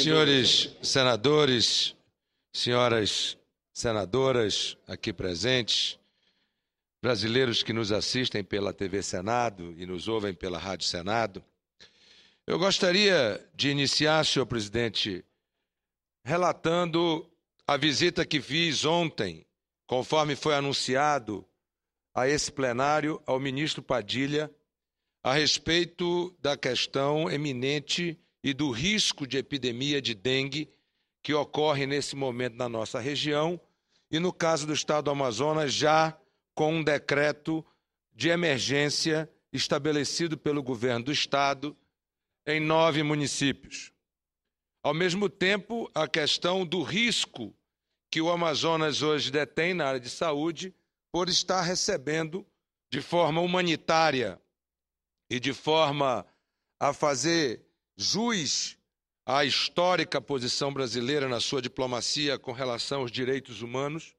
Senhores dúvida. senadores, senhoras senadoras aqui presentes, brasileiros que nos assistem pela TV Senado e nos ouvem pela Rádio Senado, eu gostaria de iniciar, senhor presidente, relatando a visita que fiz ontem, conforme foi anunciado a esse plenário, ao ministro Padilha, a respeito da questão eminente e do risco de epidemia de dengue que ocorre nesse momento na nossa região e, no caso do estado do Amazonas, já com um decreto de emergência estabelecido pelo governo do estado em nove municípios. Ao mesmo tempo, a questão do risco que o Amazonas hoje detém na área de saúde por estar recebendo de forma humanitária e de forma a fazer jus à histórica posição brasileira na sua diplomacia com relação aos direitos humanos,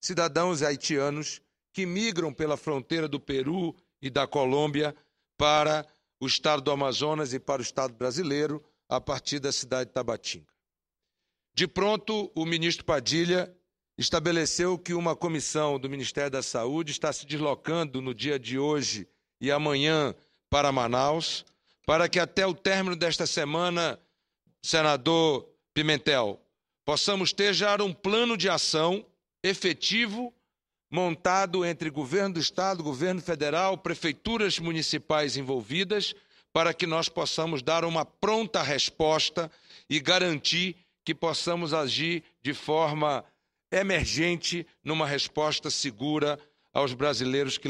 cidadãos haitianos que migram pela fronteira do Peru e da Colômbia para o estado do Amazonas e para o estado brasileiro a partir da cidade de Tabatinga. De pronto, o ministro Padilha estabeleceu que uma comissão do Ministério da Saúde está se deslocando no dia de hoje e amanhã para Manaus para que até o término desta semana, senador Pimentel, possamos ter já um plano de ação efetivo montado entre governo do estado, governo federal, prefeituras municipais envolvidas, para que nós possamos dar uma pronta resposta e garantir que possamos agir de forma emergente numa resposta segura aos brasileiros que